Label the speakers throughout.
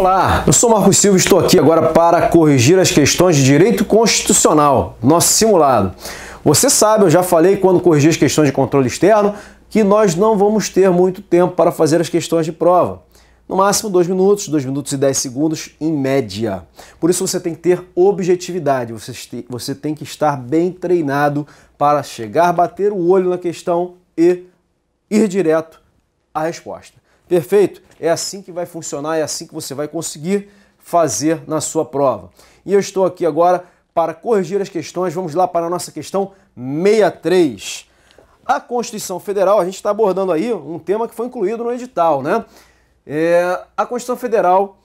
Speaker 1: Olá, eu sou Marcos Silva e estou aqui agora para corrigir as questões de direito constitucional, nosso simulado. Você sabe, eu já falei quando corrigi as questões de controle externo, que nós não vamos ter muito tempo para fazer as questões de prova. No máximo 2 minutos, 2 minutos e 10 segundos em média. Por isso você tem que ter objetividade, você tem que estar bem treinado para chegar, bater o olho na questão e ir direto à resposta. Perfeito? É assim que vai funcionar, é assim que você vai conseguir fazer na sua prova. E eu estou aqui agora para corrigir as questões. Vamos lá para a nossa questão 63. A Constituição Federal, a gente está abordando aí um tema que foi incluído no edital, né? É, a Constituição Federal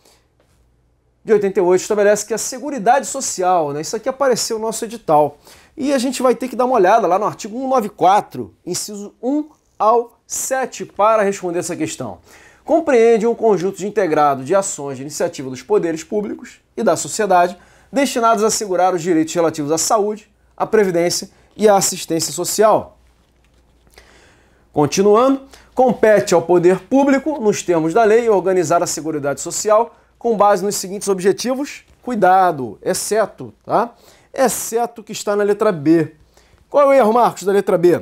Speaker 1: de 88 estabelece que a Seguridade Social, né? Isso aqui apareceu no nosso edital. E a gente vai ter que dar uma olhada lá no artigo 194, inciso 1 ao 7, para responder essa questão compreende um conjunto de integrado de ações de iniciativa dos poderes públicos e da sociedade destinados a assegurar os direitos relativos à saúde, à previdência e à assistência social. Continuando, compete ao poder público, nos termos da lei, organizar a Seguridade Social com base nos seguintes objetivos. Cuidado, exceto, tá? Exceto que está na letra B. Qual é o erro, Marcos, da letra B?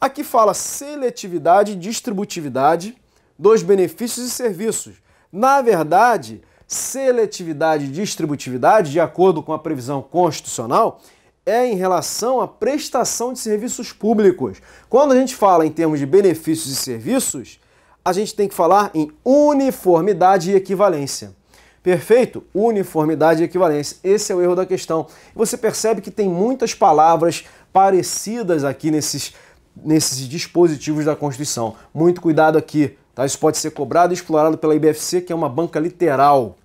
Speaker 1: Aqui fala seletividade, distributividade dos benefícios e serviços. Na verdade, seletividade e distributividade, de acordo com a previsão constitucional, é em relação à prestação de serviços públicos. Quando a gente fala em termos de benefícios e serviços, a gente tem que falar em uniformidade e equivalência. Perfeito? Uniformidade e equivalência. Esse é o erro da questão. Você percebe que tem muitas palavras parecidas aqui nesses, nesses dispositivos da Constituição. Muito cuidado aqui. Tá? Isso pode ser cobrado e explorado pela IBFC, que é uma banca literal.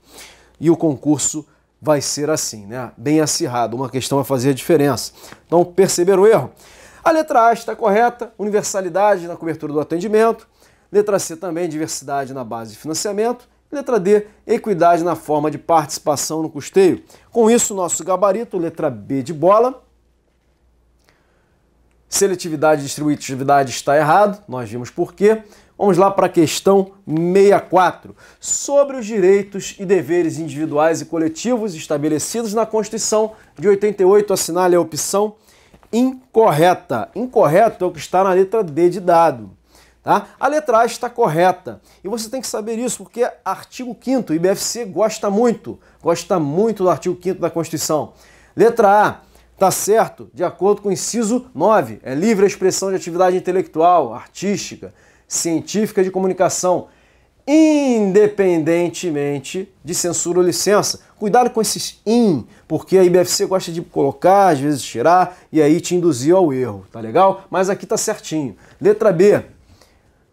Speaker 1: E o concurso vai ser assim, né? bem acirrado. Uma questão vai fazer a diferença. Então, perceberam o erro? A letra A está correta, universalidade na cobertura do atendimento. Letra C também, diversidade na base de financiamento. Letra D, equidade na forma de participação no custeio. Com isso, nosso gabarito, letra B de bola, Seletividade e distributividade está errado, nós vimos por quê. Vamos lá para a questão 64, sobre os direitos e deveres individuais e coletivos estabelecidos na Constituição de 88, assinale a opção incorreta. Incorreto é o que está na letra D de dado. Tá? A letra A está correta. E você tem que saber isso, porque artigo 5 o IBFC gosta muito, gosta muito do artigo 5 da Constituição. Letra A, Tá certo? De acordo com o inciso 9, é livre a expressão de atividade intelectual, artística, científica de comunicação, independentemente de censura ou licença. Cuidado com esses in, porque a IBFC gosta de colocar, às vezes tirar, e aí te induzir ao erro, tá legal? Mas aqui tá certinho. Letra B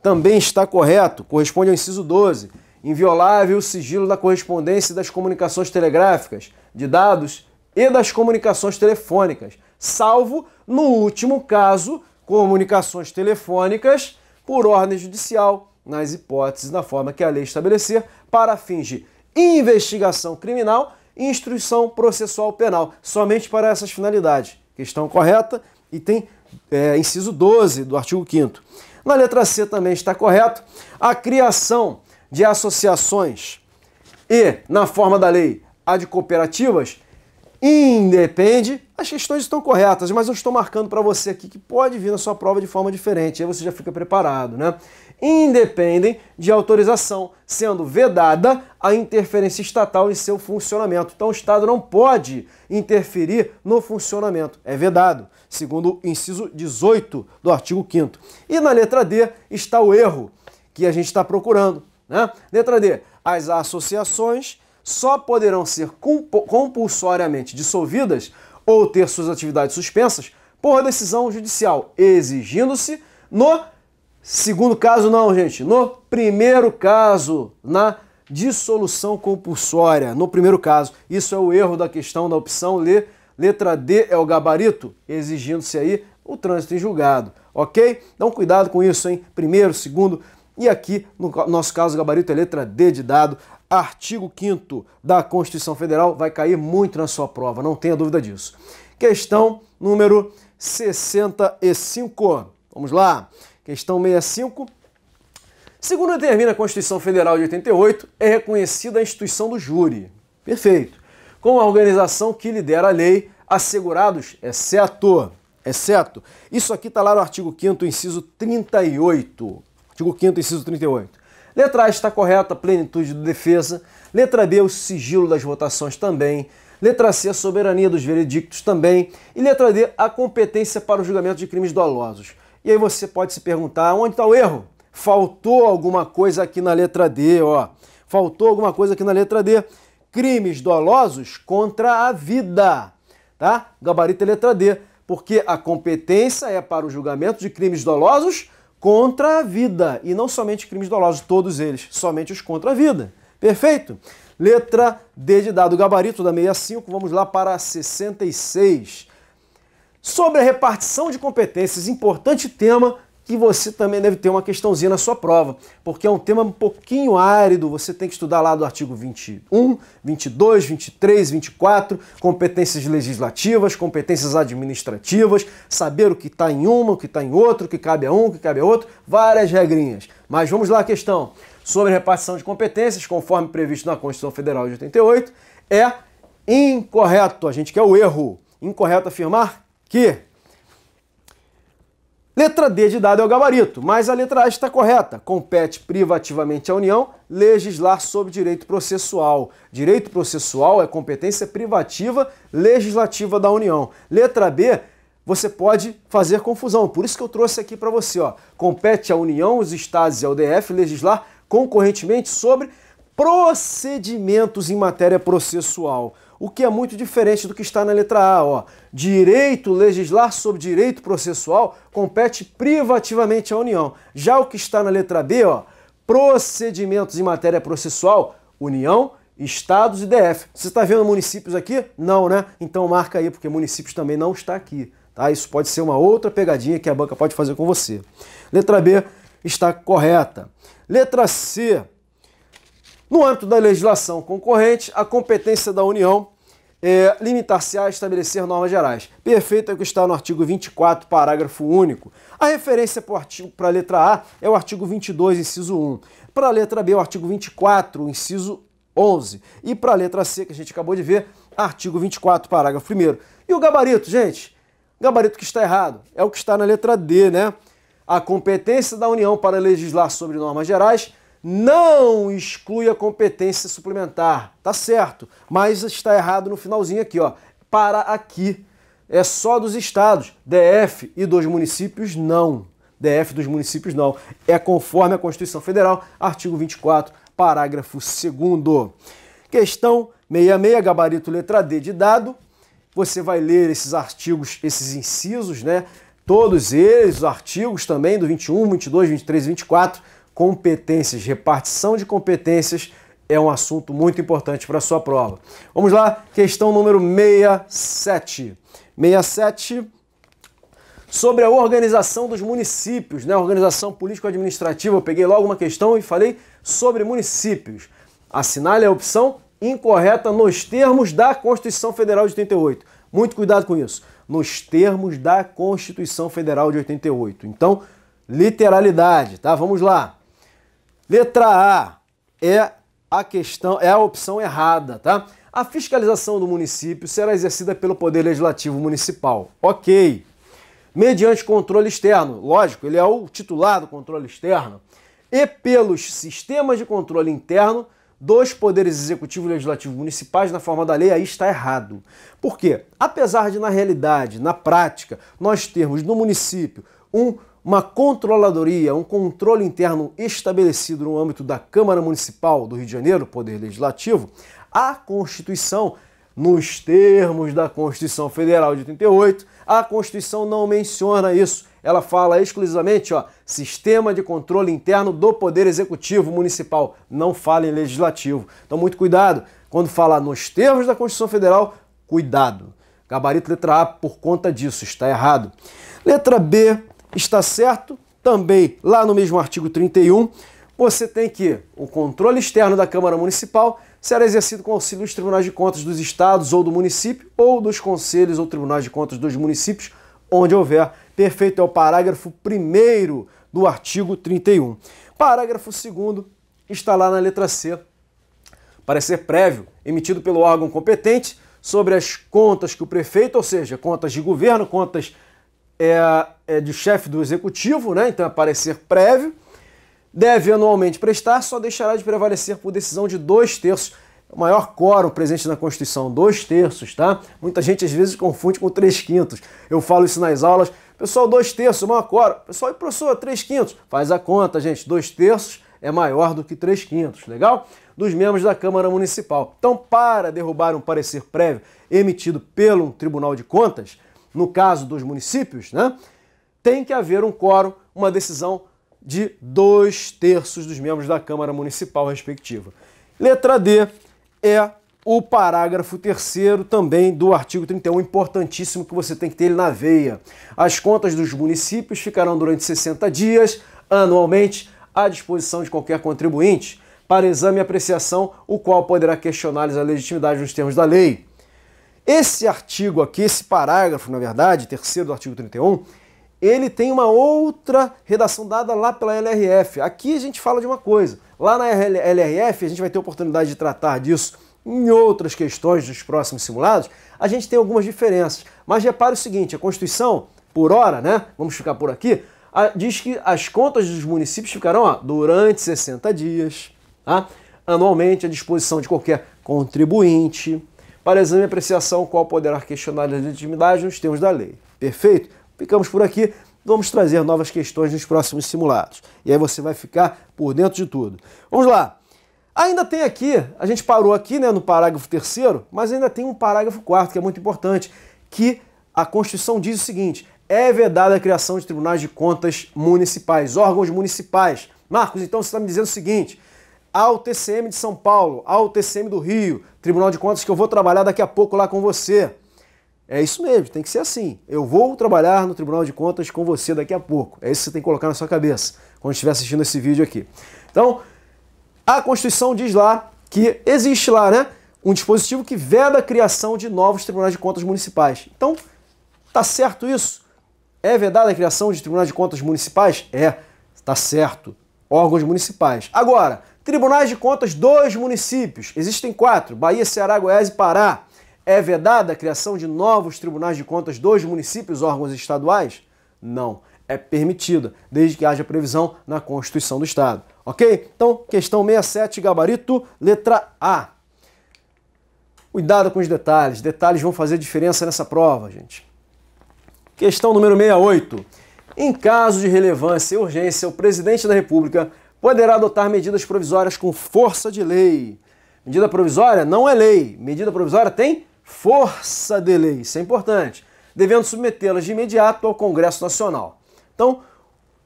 Speaker 1: também está correto, corresponde ao inciso 12. Inviolável o sigilo da correspondência e das comunicações telegráficas, de dados e das comunicações telefônicas, salvo no último caso, comunicações telefônicas por ordem judicial, nas hipóteses da forma que a lei estabelecer, para fins de investigação criminal e instrução processual penal, somente para essas finalidades. Questão correta e tem é, inciso 12 do artigo 5 Na letra C também está correto a criação de associações e, na forma da lei, a de cooperativas Independe, as questões estão corretas, mas eu estou marcando para você aqui que pode vir na sua prova de forma diferente, aí você já fica preparado, né? Independem de autorização, sendo vedada a interferência estatal em seu funcionamento. Então o Estado não pode interferir no funcionamento, é vedado, segundo o inciso 18 do artigo 5 E na letra D está o erro que a gente está procurando, né? Letra D, as associações só poderão ser compulsoriamente dissolvidas ou ter suas atividades suspensas por decisão judicial, exigindo-se no segundo caso, não, gente, no primeiro caso, na dissolução compulsória. No primeiro caso, isso é o erro da questão da opção L, Letra D é o gabarito, exigindo-se aí o trânsito em julgado, ok? Então cuidado com isso, hein? Primeiro, segundo, e aqui, no nosso caso, o gabarito é letra D de dado artigo 5 da Constituição Federal vai cair muito na sua prova, não tenha dúvida disso. Questão número 65. Vamos lá. Questão 65. Segundo determina a Constituição Federal de 88, é reconhecida a instituição do júri. Perfeito. Como a organização que lidera a lei, assegurados, exceto, é exceto. É Isso aqui está lá no artigo 5 inciso 38. Artigo 5 inciso 38. Letra A está correta, plenitude do defesa. Letra B, o sigilo das votações também. Letra C, a soberania dos veredictos também. E letra D, a competência para o julgamento de crimes dolosos. E aí você pode se perguntar, onde está o erro? Faltou alguma coisa aqui na letra D, ó. Faltou alguma coisa aqui na letra D. Crimes dolosos contra a vida, tá? Gabarito é letra D, porque a competência é para o julgamento de crimes dolosos contra a vida, e não somente crimes dolosos, todos eles, somente os contra a vida. Perfeito? Letra D de dado gabarito da 65, vamos lá para 66. Sobre a repartição de competências, importante tema que você também deve ter uma questãozinha na sua prova, porque é um tema um pouquinho árido, você tem que estudar lá do artigo 21, 22, 23, 24, competências legislativas, competências administrativas, saber o que está em uma, o que está em outro, o que cabe a um, o que cabe a outro, várias regrinhas. Mas vamos lá a questão. Sobre repartição de competências, conforme previsto na Constituição Federal de 88, é incorreto, a gente quer o erro, incorreto afirmar que Letra D de dado é o gabarito, mas a letra A está correta. Compete privativamente à União legislar sobre direito processual. Direito processual é competência privativa legislativa da União. Letra B você pode fazer confusão. Por isso que eu trouxe aqui para você, ó. Compete à União, os estados e ao DF legislar concorrentemente sobre procedimentos em matéria processual o que é muito diferente do que está na letra A. Ó. Direito legislar sobre direito processual compete privativamente à União. Já o que está na letra B, ó, procedimentos em matéria processual, União, Estados e DF. Você está vendo municípios aqui? Não, né? Então marca aí, porque municípios também não está aqui. Tá? Isso pode ser uma outra pegadinha que a banca pode fazer com você. Letra B está correta. Letra C no âmbito da legislação concorrente, a competência da União é limitar-se a estabelecer normas gerais. Perfeito é o que está no artigo 24, parágrafo único. A referência para a letra A é o artigo 22, inciso 1. Para a letra B, o artigo 24, inciso 11. E para a letra C, que a gente acabou de ver, artigo 24, parágrafo 1. E o gabarito, gente? Gabarito que está errado é o que está na letra D, né? A competência da União para legislar sobre normas gerais não exclui a competência suplementar. Tá certo, mas está errado no finalzinho aqui, ó. Para aqui é só dos estados, DF e dos municípios não. DF dos municípios não. É conforme a Constituição Federal, artigo 24, parágrafo 2 Questão 66, gabarito letra D de dado. Você vai ler esses artigos, esses incisos, né? Todos eles, os artigos também do 21, 22, 23 e 24 competências, repartição de competências é um assunto muito importante para a sua prova. Vamos lá, questão número 67. 67 sobre a organização dos municípios, né? Organização político-administrativa. Eu peguei logo uma questão e falei sobre municípios. Assinale a opção incorreta nos termos da Constituição Federal de 88. Muito cuidado com isso. Nos termos da Constituição Federal de 88. Então, literalidade, tá? Vamos lá. Letra A é a questão, é a opção errada, tá? A fiscalização do município será exercida pelo Poder Legislativo Municipal. Ok. Mediante controle externo, lógico, ele é o titular do controle externo, e pelos sistemas de controle interno dos poderes executivo e legislativo municipais na forma da lei, aí está errado. Por quê? Apesar de, na realidade, na prática, nós termos no município um uma controladoria, um controle interno estabelecido no âmbito da Câmara Municipal do Rio de Janeiro, Poder Legislativo, a Constituição, nos termos da Constituição Federal de 88, a Constituição não menciona isso. Ela fala exclusivamente, ó, sistema de controle interno do Poder Executivo Municipal. Não fala em legislativo. Então, muito cuidado. Quando falar nos termos da Constituição Federal, cuidado. Gabarito letra A por conta disso, está errado. Letra B, está certo, também lá no mesmo artigo 31, você tem que o controle externo da Câmara Municipal será exercido com auxílio dos tribunais de contas dos estados ou do município, ou dos conselhos ou tribunais de contas dos municípios, onde houver. Perfeito é o parágrafo 1 do artigo 31. Parágrafo 2 está lá na letra C. Parecer prévio emitido pelo órgão competente sobre as contas que o prefeito, ou seja, contas de governo, contas é, é de chefe do executivo, né? Então é parecer prévio. Deve anualmente prestar, só deixará de prevalecer por decisão de dois terços. É o maior quórum presente na Constituição, dois terços, tá? Muita gente às vezes confunde com três quintos. Eu falo isso nas aulas. Pessoal, dois terços, maior quórum. Pessoal, e professor, três quintos? Faz a conta, gente. Dois terços é maior do que três quintos, legal? Dos membros da Câmara Municipal. Então, para derrubar um parecer prévio emitido pelo Tribunal de Contas, no caso dos municípios, né, tem que haver um quórum, uma decisão de dois terços dos membros da Câmara Municipal respectiva. Letra D é o parágrafo terceiro também do artigo 31, importantíssimo que você tem que ter ele na veia. As contas dos municípios ficarão durante 60 dias, anualmente, à disposição de qualquer contribuinte para exame e apreciação, o qual poderá questionar-lhes a legitimidade nos termos da lei. Esse artigo aqui, esse parágrafo, na verdade, terceiro do artigo 31, ele tem uma outra redação dada lá pela LRF. Aqui a gente fala de uma coisa. Lá na LRF, a gente vai ter oportunidade de tratar disso em outras questões dos próximos simulados. A gente tem algumas diferenças. Mas repare o seguinte: a Constituição, por hora, né? Vamos ficar por aqui. Diz que as contas dos municípios ficarão ó, durante 60 dias, tá? anualmente à disposição de qualquer contribuinte para exame e apreciação, qual poderá questionar a legitimidade nos termos da lei. Perfeito? Ficamos por aqui. Vamos trazer novas questões nos próximos simulados. E aí você vai ficar por dentro de tudo. Vamos lá. Ainda tem aqui, a gente parou aqui né, no parágrafo terceiro, mas ainda tem um parágrafo quarto que é muito importante, que a Constituição diz o seguinte, é vedada a criação de tribunais de contas municipais, órgãos municipais. Marcos, então você está me dizendo o seguinte, ao TCM de São Paulo, ao TCM do Rio, Tribunal de Contas, que eu vou trabalhar daqui a pouco lá com você. É isso mesmo, tem que ser assim. Eu vou trabalhar no Tribunal de Contas com você daqui a pouco. É isso que você tem que colocar na sua cabeça quando estiver assistindo esse vídeo aqui. Então, a Constituição diz lá que existe lá, né, um dispositivo que veda a criação de novos tribunais de contas municipais. Então, tá certo isso? É vedada a criação de tribunais de contas municipais? É, tá certo. Órgãos municipais. Agora, Tribunais de Contas dos municípios. Existem quatro: Bahia, Ceará, Goiás e Pará. É vedada a criação de novos tribunais de contas dos municípios, órgãos estaduais? Não. É permitida, desde que haja previsão na Constituição do Estado. Ok? Então, questão 67, gabarito, letra A. Cuidado com os detalhes. Detalhes vão fazer diferença nessa prova, gente. Questão número 68. Em caso de relevância e urgência, o presidente da República poderá adotar medidas provisórias com força de lei. Medida provisória não é lei, medida provisória tem força de lei, isso é importante, devendo submetê-las de imediato ao Congresso Nacional. Então,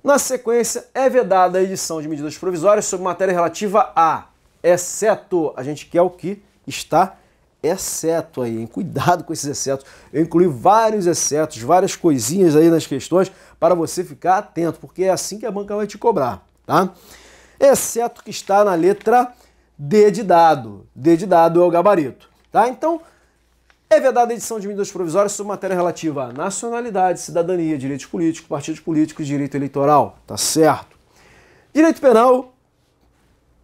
Speaker 1: na sequência, é vedada a edição de medidas provisórias sobre matéria relativa a, exceto, a gente quer o que está exceto aí, hein? cuidado com esses excetos. Eu incluí vários excetos, várias coisinhas aí nas questões para você ficar atento, porque é assim que a banca vai te cobrar, tá? exceto que está na letra D de dado. D de dado é o gabarito. Tá? Então, é vedada a edição de medidas provisórias sobre matéria relativa à nacionalidade, cidadania, direitos políticos, partidos políticos e direito eleitoral. Tá certo. Direito penal,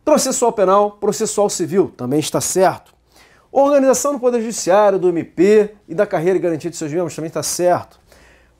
Speaker 1: processual penal, processual civil, também está certo. Organização do Poder Judiciário, do MP e da carreira e garantia de seus membros também está certo.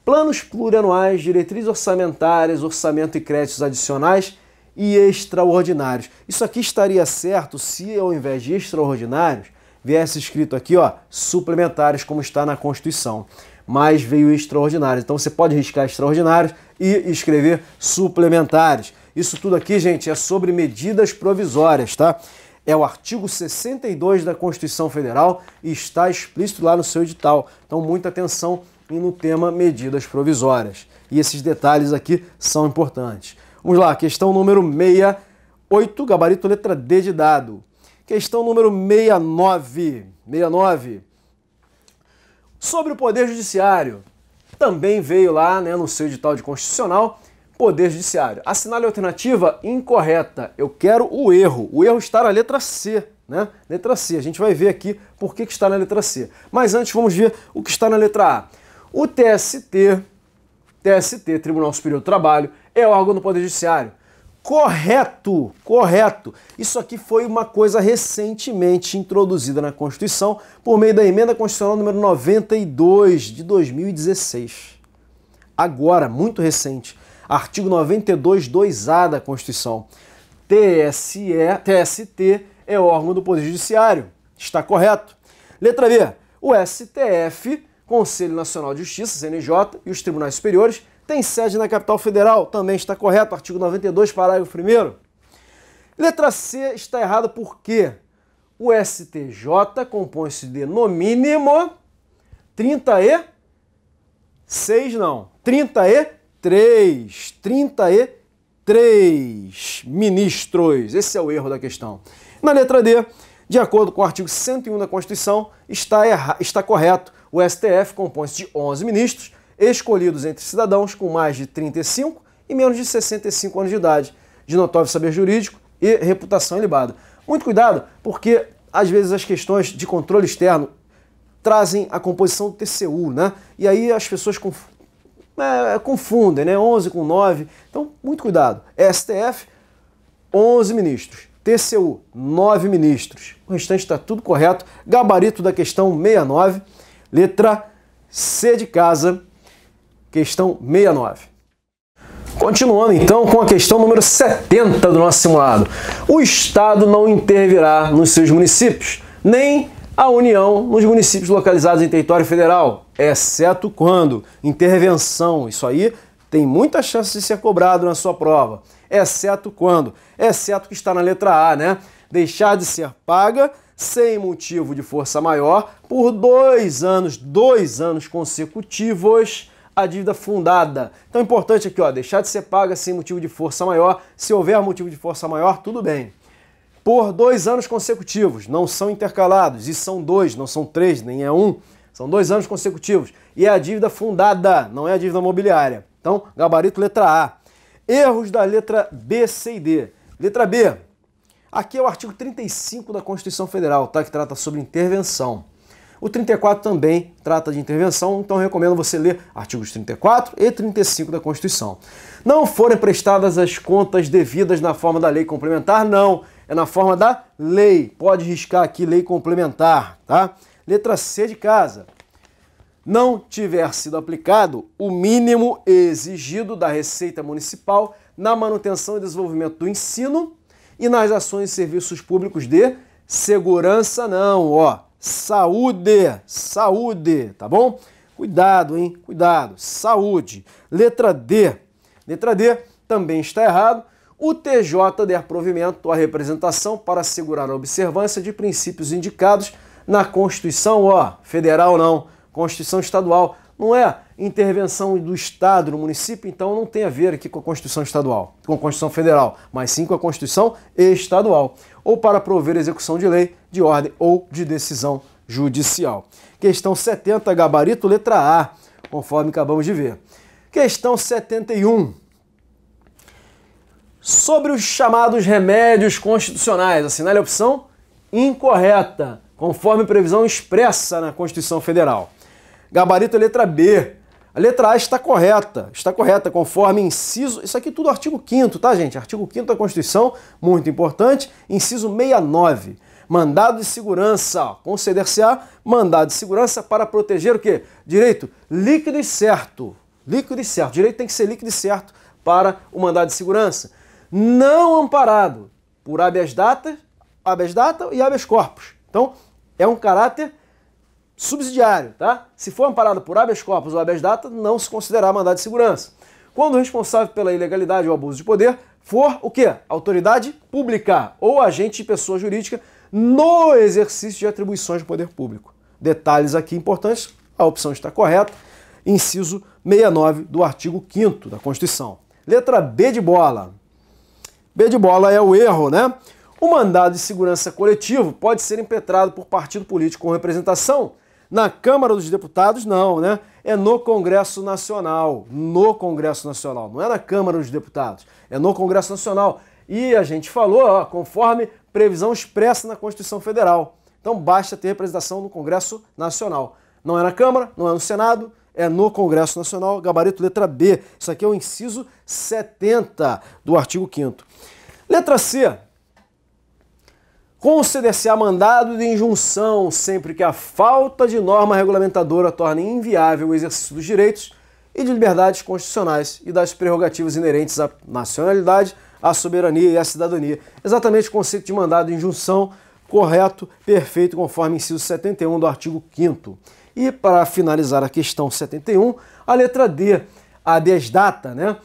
Speaker 1: Planos plurianuais, diretrizes orçamentárias, orçamento e créditos adicionais e extraordinários. Isso aqui estaria certo se, ao invés de extraordinários, viesse escrito aqui, ó, suplementares, como está na Constituição. Mas veio extraordinários. Então você pode riscar extraordinários e escrever suplementares. Isso tudo aqui, gente, é sobre medidas provisórias, tá? É o artigo 62 da Constituição Federal e está explícito lá no seu edital. Então, muita atenção no tema medidas provisórias. E esses detalhes aqui são importantes. Vamos lá, questão número 68, gabarito letra D de dado. Questão número 69. 69. Sobre o Poder Judiciário. Também veio lá, né, no seu edital de constitucional, Poder Judiciário. Assinale a alternativa incorreta. Eu quero o erro. O erro está na letra C, né? Letra C. A gente vai ver aqui por que, que está na letra C. Mas antes vamos ver o que está na letra A. O TST, TST, Tribunal Superior do Trabalho, é órgão do Poder Judiciário. Correto, correto. Isso aqui foi uma coisa recentemente introduzida na Constituição por meio da emenda constitucional número 92 de 2016. Agora, muito recente, artigo 92 2A da Constituição. TSE, TST é órgão do Poder Judiciário. Está correto. Letra B. O STF, Conselho Nacional de Justiça, CNJ, e os tribunais superiores tem sede na capital federal, também está correto, artigo 92, parágrafo 1. Letra C está errada porque o STJ compõe-se de, no mínimo, 30 e 6 não, 30 e 3, 30 e 3 ministros. Esse é o erro da questão. Na letra D, de acordo com o artigo 101 da Constituição, está, erra, está correto. O STF compõe-se de 11 ministros, escolhidos entre cidadãos com mais de 35 e menos de 65 anos de idade, de notório saber jurídico e reputação ilibada. Muito cuidado, porque às vezes as questões de controle externo trazem a composição do TCU, né? E aí as pessoas conf... é, confundem, né? 11 com 9. Então, muito cuidado. STF, 11 ministros. TCU, 9 ministros. O restante está tudo correto. Gabarito da questão 69, letra C de casa, Questão 69. Continuando então com a questão número 70 do nosso simulado. O Estado não intervirá nos seus municípios, nem a União nos municípios localizados em território federal, exceto quando intervenção, isso aí tem muita chance de ser cobrado na sua prova, exceto quando, exceto que está na letra A, né? Deixar de ser paga sem motivo de força maior por dois anos, dois anos consecutivos a dívida fundada. Então é importante aqui, ó, deixar de ser paga sem motivo de força maior. Se houver motivo de força maior, tudo bem. Por dois anos consecutivos, não são intercalados, e são dois, não são três, nem é um, são dois anos consecutivos. E é a dívida fundada, não é a dívida mobiliária. Então, gabarito letra A. Erros da letra B, C e D. Letra B, aqui é o artigo 35 da Constituição Federal, tá? que trata sobre intervenção. O 34 também trata de intervenção, então recomendo você ler artigos 34 e 35 da Constituição. Não forem prestadas as contas devidas na forma da lei complementar, não. É na forma da lei. Pode riscar aqui lei complementar, tá? Letra C de casa. Não tiver sido aplicado o mínimo exigido da Receita Municipal na manutenção e desenvolvimento do ensino e nas ações e serviços públicos de segurança, não, ó. Saúde, saúde, tá bom? Cuidado, hein? Cuidado. Saúde. Letra D. Letra D também está errado. O TJ der provimento à representação para assegurar a observância de princípios indicados na Constituição, ó, federal não, Constituição estadual, não é? intervenção do Estado no município, então não tem a ver aqui com a Constituição Estadual, com a Constituição Federal, mas sim com a Constituição Estadual, ou para prover execução de lei, de ordem ou de decisão judicial. Questão 70, gabarito letra A, conforme acabamos de ver. Questão 71. Sobre os chamados remédios constitucionais, assinale a opção incorreta, conforme previsão expressa na Constituição Federal. Gabarito letra B, a letra A está correta, está correta, conforme inciso. Isso aqui tudo artigo 5, tá, gente? Artigo 5 da Constituição, muito importante, inciso 69. Mandado de segurança, conceder-se-á mandado de segurança para proteger o quê? Direito líquido e certo. Líquido e certo. Direito tem que ser líquido e certo para o mandado de segurança. Não amparado por habeas data, habeas data e habeas corpus. Então, é um caráter subsidiário, tá? Se for amparado por habeas corpus ou habeas data, não se considerar mandado de segurança. Quando o responsável pela ilegalidade ou abuso de poder for o quê? Autoridade pública ou agente de pessoa jurídica no exercício de atribuições de poder público. Detalhes aqui importantes, a opção está correta, inciso 69 do artigo 5 da Constituição. Letra B de bola. B de bola é o erro, né? O mandado de segurança coletivo pode ser impetrado por partido político com representação na Câmara dos Deputados, não, né? É no Congresso Nacional. No Congresso Nacional. Não é na Câmara dos Deputados. É no Congresso Nacional. E a gente falou, ó, conforme previsão expressa na Constituição Federal. Então basta ter representação no Congresso Nacional. Não é na Câmara, não é no Senado, é no Congresso Nacional, gabarito letra B. Isso aqui é o inciso 70 do artigo 5. Letra C, Conceder-se-á mandado de injunção sempre que a falta de norma regulamentadora torne inviável o exercício dos direitos e de liberdades constitucionais e das prerrogativas inerentes à nacionalidade, à soberania e à cidadania. Exatamente o conceito de mandado de injunção, correto, perfeito, conforme inciso 71 do artigo 5. E para finalizar a questão 71, a letra D, a desdata, né?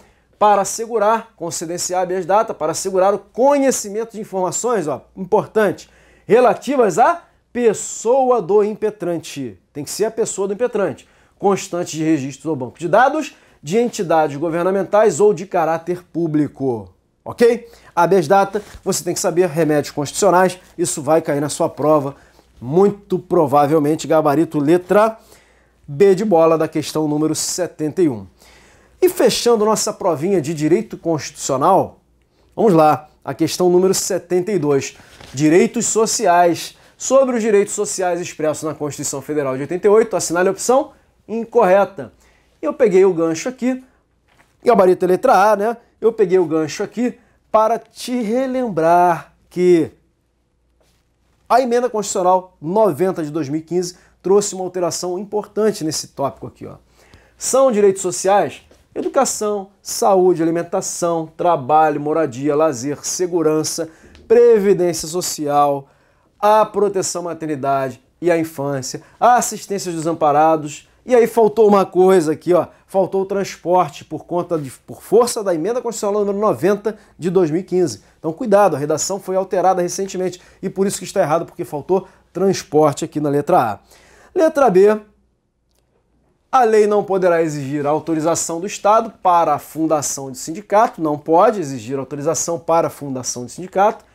Speaker 1: para assegurar, concedenciar a data, para assegurar o conhecimento de informações, ó, importante, relativas à pessoa do impetrante. Tem que ser a pessoa do impetrante. Constante de registro do banco de dados de entidades governamentais ou de caráter público. Ok? a data, você tem que saber remédios constitucionais, isso vai cair na sua prova, muito provavelmente, gabarito letra B de bola da questão número 71. E fechando nossa provinha de direito constitucional, vamos lá, a questão número 72, direitos sociais. Sobre os direitos sociais expressos na Constituição Federal de 88, assinale a opção incorreta. Eu peguei o gancho aqui, gabarito é letra A, né? Eu peguei o gancho aqui para te relembrar que a emenda constitucional 90 de 2015 trouxe uma alteração importante nesse tópico aqui, ó. São direitos sociais Educação, saúde, alimentação, trabalho, moradia, lazer, segurança, previdência social, a proteção à maternidade e à infância, a assistência aos desamparados. E aí faltou uma coisa aqui, ó, faltou o transporte por conta de por força da emenda constitucional número 90 de 2015. Então cuidado, a redação foi alterada recentemente e por isso que está errado porque faltou transporte aqui na letra A. Letra B, a lei não poderá exigir autorização do Estado para a fundação de sindicato, não pode exigir autorização para a fundação de sindicato,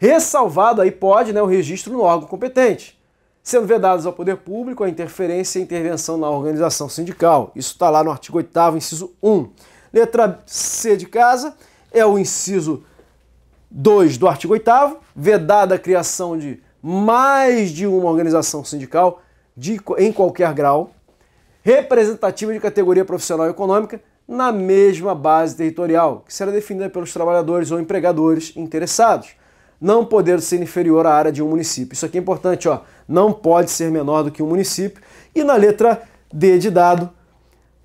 Speaker 1: ressalvado aí pode né, o registro no órgão competente, sendo vedados ao poder público a interferência e intervenção na organização sindical. Isso está lá no artigo 8 inciso 1. Letra C de casa é o inciso 2 do artigo 8 vedada a criação de mais de uma organização sindical de, em qualquer grau, representativa de categoria profissional e econômica na mesma base territorial, que será definida pelos trabalhadores ou empregadores interessados, não podendo ser inferior à área de um município. Isso aqui é importante, ó, não pode ser menor do que um município. E na letra D de dado,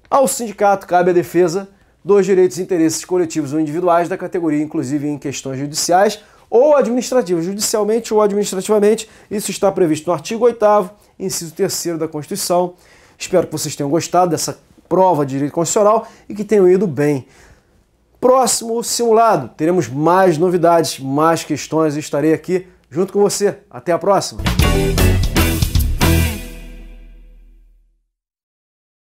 Speaker 1: ao sindicato cabe a defesa dos direitos e interesses coletivos ou individuais da categoria, inclusive em questões judiciais ou administrativas, judicialmente ou administrativamente. Isso está previsto no artigo 8 inciso 3 da Constituição Espero que vocês tenham gostado dessa prova de direito constitucional e que tenham ido bem. Próximo simulado, teremos mais novidades, mais questões e estarei aqui junto com você. Até a próxima!